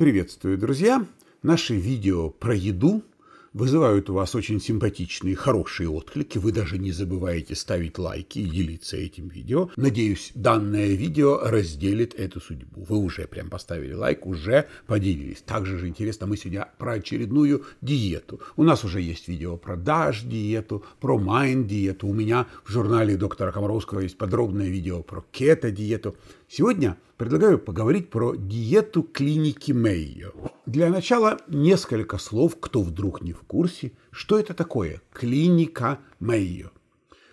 Приветствую, друзья! Наши видео про еду вызывают у вас очень симпатичные, хорошие отклики. Вы даже не забываете ставить лайки и делиться этим видео. Надеюсь, данное видео разделит эту судьбу. Вы уже прям поставили лайк, уже поделились. Также же интересно, мы сегодня про очередную диету. У нас уже есть видео про DASH-диету, про майн-диету. У меня в журнале доктора Комаровского есть подробное видео про кето-диету. Сегодня предлагаю поговорить про диету клиники Мейо. Для начала несколько слов, кто вдруг не в курсе, что это такое клиника Мейо.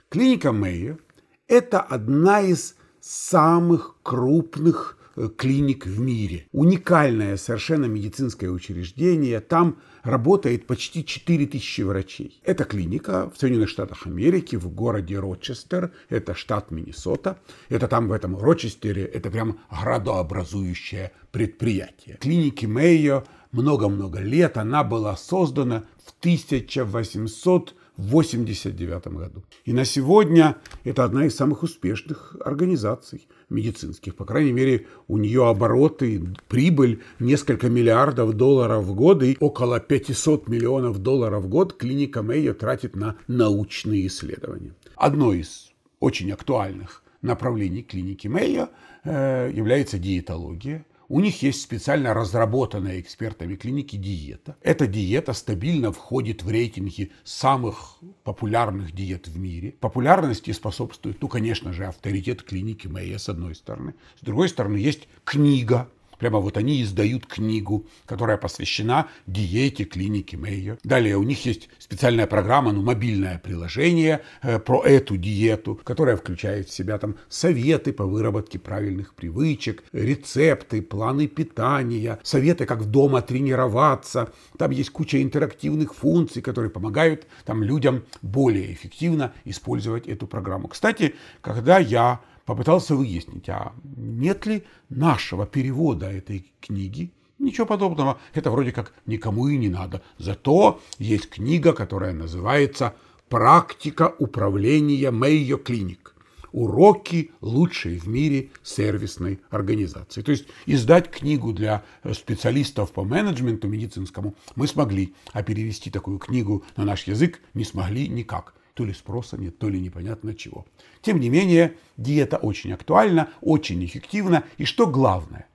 Клиника Мейо – это одна из самых крупных Э, клиник в мире. Уникальное совершенно медицинское учреждение. Там работает почти 4000 врачей. Это клиника в Соединенных Штатах Америки, в городе Рочестер, это штат Миннесота. Это там в этом Рочестере, это прям градообразующее предприятие. Клиники Мэйо много-много лет, она была создана в 1800 в 1989 году. И на сегодня это одна из самых успешных организаций медицинских. По крайней мере, у нее обороты, прибыль несколько миллиардов долларов в год и около 500 миллионов долларов в год клиника Мэйо тратит на научные исследования. Одно из очень актуальных направлений клиники Мэйо э, является диетология. У них есть специально разработанная экспертами клиники диета. Эта диета стабильно входит в рейтинги самых популярных диет в мире. Популярности способствует, ну, конечно же, авторитет клиники Мэя с одной стороны. С другой стороны, есть книга Прямо вот они издают книгу, которая посвящена диете клиники Мейер. Далее у них есть специальная программа, ну, мобильное приложение э, про эту диету, которая включает в себя там советы по выработке правильных привычек, рецепты, планы питания, советы, как дома тренироваться. Там есть куча интерактивных функций, которые помогают там людям более эффективно использовать эту программу. Кстати, когда я попытался выяснить, а нет ли нашего перевода этой книги. Ничего подобного, это вроде как никому и не надо. Зато есть книга, которая называется «Практика управления Мэйо Клиник» уроки лучшей в мире сервисной организации. То есть издать книгу для специалистов по менеджменту медицинскому мы смогли, а перевести такую книгу на наш язык не смогли никак то ли спроса нет, то ли непонятно чего. Тем не менее, диета очень актуальна, очень эффективна. И что главное,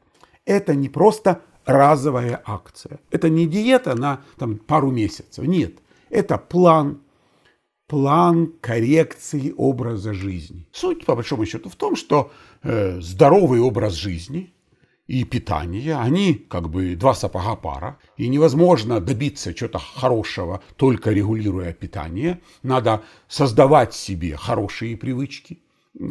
это не просто разовая акция. Это не диета на там, пару месяцев. Нет, это план, план коррекции образа жизни. Суть, по большому счету, в том, что э, здоровый образ жизни – и питание, они как бы два сапога пара, и невозможно добиться чего-то хорошего, только регулируя питание. Надо создавать себе хорошие привычки,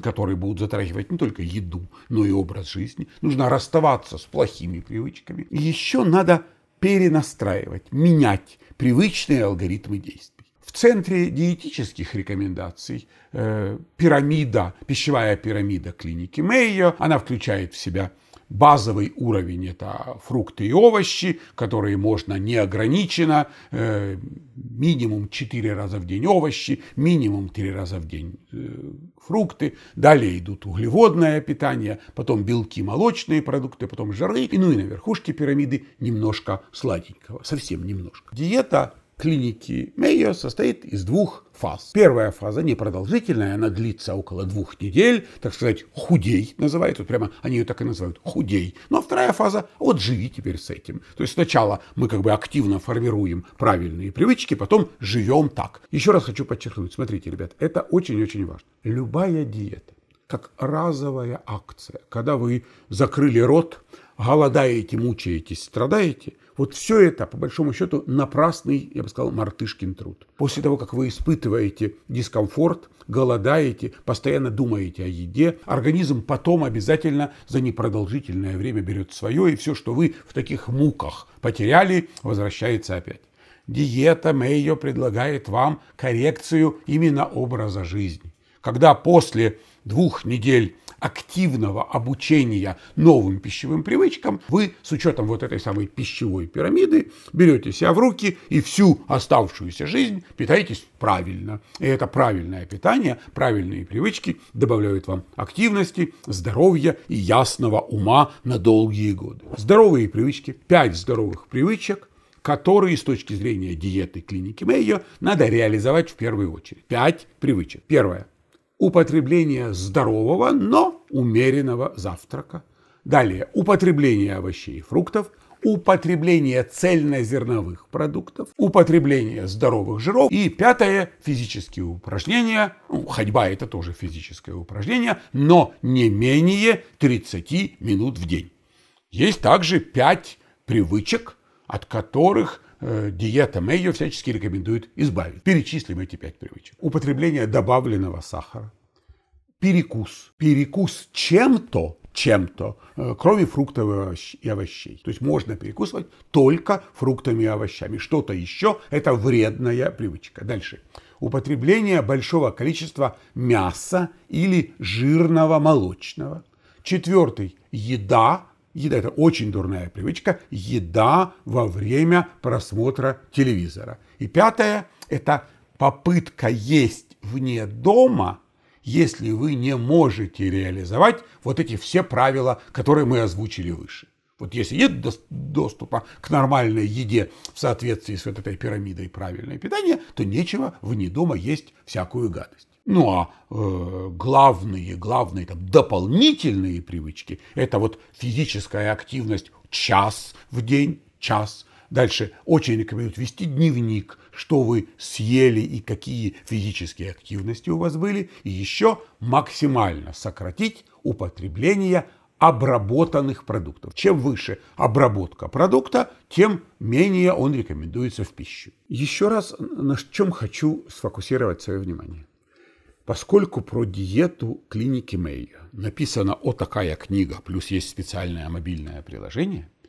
которые будут затрагивать не только еду, но и образ жизни. Нужно расставаться с плохими привычками. И еще надо перенастраивать, менять привычные алгоритмы действий. В центре диетических рекомендаций э, пирамида, пищевая пирамида клиники мэйо она включает в себя Базовый уровень – это фрукты и овощи, которые можно неограниченно, э, минимум 4 раза в день овощи, минимум 3 раза в день э, фрукты. Далее идут углеводное питание, потом белки, молочные продукты, потом жиры, и ну и на верхушке пирамиды немножко сладенького, совсем немножко. Диета клиники Мейо состоит из двух фаз. Первая фаза непродолжительная, она длится около двух недель, так сказать, худей называют, вот прямо они ее так и называют, худей. Ну а вторая фаза, вот живи теперь с этим. То есть сначала мы как бы активно формируем правильные привычки, потом живем так. Еще раз хочу подчеркнуть, смотрите, ребят, это очень-очень важно. Любая диета, как разовая акция, когда вы закрыли рот, голодаете, мучаетесь, страдаете, вот все это, по большому счету, напрасный, я бы сказал, мартышкин труд. После того, как вы испытываете дискомфорт, голодаете, постоянно думаете о еде, организм потом обязательно за непродолжительное время берет свое, и все, что вы в таких муках потеряли, возвращается опять. Диета Мэйо предлагает вам коррекцию именно образа жизни. Когда после двух недель активного обучения новым пищевым привычкам, вы с учетом вот этой самой пищевой пирамиды берете себя в руки и всю оставшуюся жизнь питаетесь правильно. И это правильное питание, правильные привычки добавляют вам активности, здоровья и ясного ума на долгие годы. Здоровые привычки, 5 здоровых привычек, которые с точки зрения диеты клиники Мэйо надо реализовать в первую очередь. Пять привычек. Первое употребление здорового, но умеренного завтрака. Далее, употребление овощей и фруктов, употребление цельнозерновых продуктов, употребление здоровых жиров и пятое – физические упражнения. Ну, ходьба – это тоже физическое упражнение, но не менее 30 минут в день. Есть также пять привычек, от которых э, диета ее всячески рекомендуют избавить. Перечислим эти пять привычек. Употребление добавленного сахара, перекус. Перекус чем-то, чем-то, э, кроме фруктов и овощей. То есть можно перекусывать только фруктами и овощами. Что-то еще – это вредная привычка. Дальше. Употребление большого количества мяса или жирного молочного. Четвертый – еда, Еда – это очень дурная привычка. Еда во время просмотра телевизора. И пятое – это попытка есть вне дома, если вы не можете реализовать вот эти все правила, которые мы озвучили выше. Вот если нет доступа к нормальной еде в соответствии с вот этой пирамидой правильное питание, то нечего вне дома есть всякую гадость. Ну а э, главные, главные там, дополнительные привычки – это вот физическая активность час в день, час. Дальше очень рекомендуют вести дневник, что вы съели и какие физические активности у вас были. И еще максимально сократить употребление обработанных продуктов. Чем выше обработка продукта, тем менее он рекомендуется в пищу. Еще раз, на чем хочу сфокусировать свое внимание. Поскольку про диету клиники Мэйя написана вот такая книга, плюс есть специальное мобильное приложение –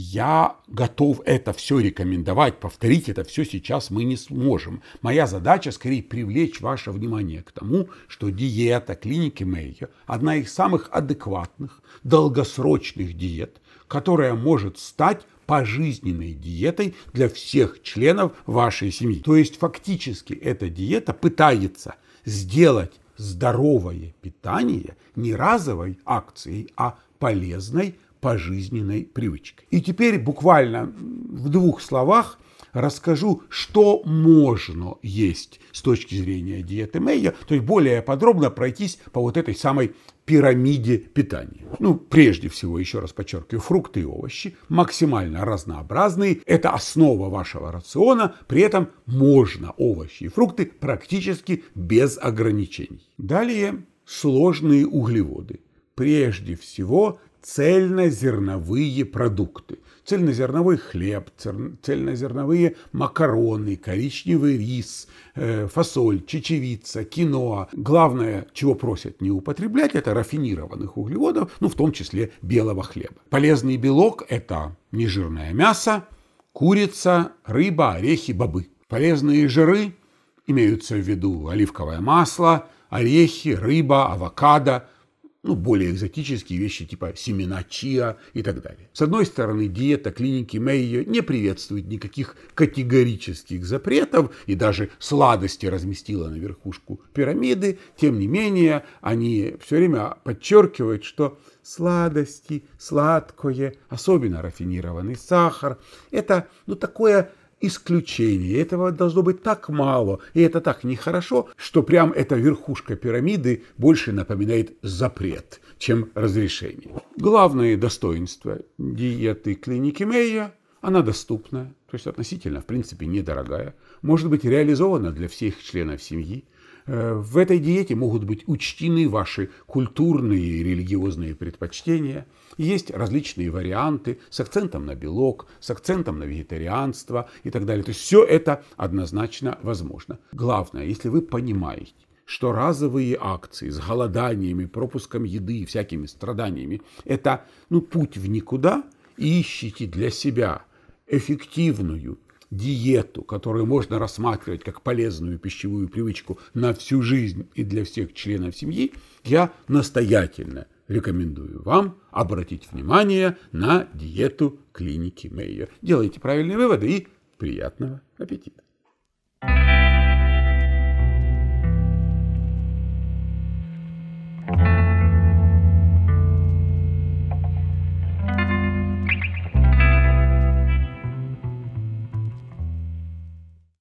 я готов это все рекомендовать, повторить это все сейчас мы не сможем. Моя задача скорее привлечь ваше внимание к тому, что диета клиники Мэйо – одна из самых адекватных, долгосрочных диет, которая может стать пожизненной диетой для всех членов вашей семьи. То есть фактически эта диета пытается сделать здоровое питание не разовой акцией, а полезной пожизненной привычкой. И теперь буквально в двух словах расскажу, что можно есть с точки зрения диеты Мэйя, то есть более подробно пройтись по вот этой самой пирамиде питания. Ну, прежде всего, еще раз подчеркиваю, фрукты и овощи максимально разнообразные. Это основа вашего рациона. При этом можно овощи и фрукты практически без ограничений. Далее сложные углеводы. Прежде всего, цельнозерновые продукты. Цельнозерновой хлеб, цельнозерновые макароны, коричневый рис, э, фасоль, чечевица, киноа. Главное, чего просят не употреблять, это рафинированных углеводов, ну в том числе белого хлеба. Полезный белок – это нежирное мясо, курица, рыба, орехи, бобы. Полезные жиры имеются в виду оливковое масло, орехи, рыба, авокадо – ну, более экзотические вещи типа семена чиа и так далее. С одной стороны, диета клиники Мэйо не приветствует никаких категорических запретов и даже сладости разместила на верхушку пирамиды. Тем не менее, они все время подчеркивают, что сладости, сладкое, особенно рафинированный сахар, это ну, такое исключений. Этого должно быть так мало, и это так нехорошо, что прям эта верхушка пирамиды больше напоминает запрет, чем разрешение. Главное достоинство диеты клиники Мэя она доступна, то есть относительно, в принципе, недорогая, может быть реализована для всех членов семьи, Э, в этой диете могут быть учтены ваши культурные и религиозные предпочтения. Есть различные варианты с акцентом на белок, с акцентом на вегетарианство и так далее. То есть все это однозначно возможно. Главное, если вы понимаете, что разовые акции с голоданиями, пропуском еды и всякими страданиями – это ну, путь в никуда, и ищите для себя эффективную диету, которую можно рассматривать как полезную пищевую привычку на всю жизнь и для всех членов семьи, я настоятельно рекомендую вам обратить внимание на диету клиники Мейер. Делайте правильные выводы и приятного аппетита!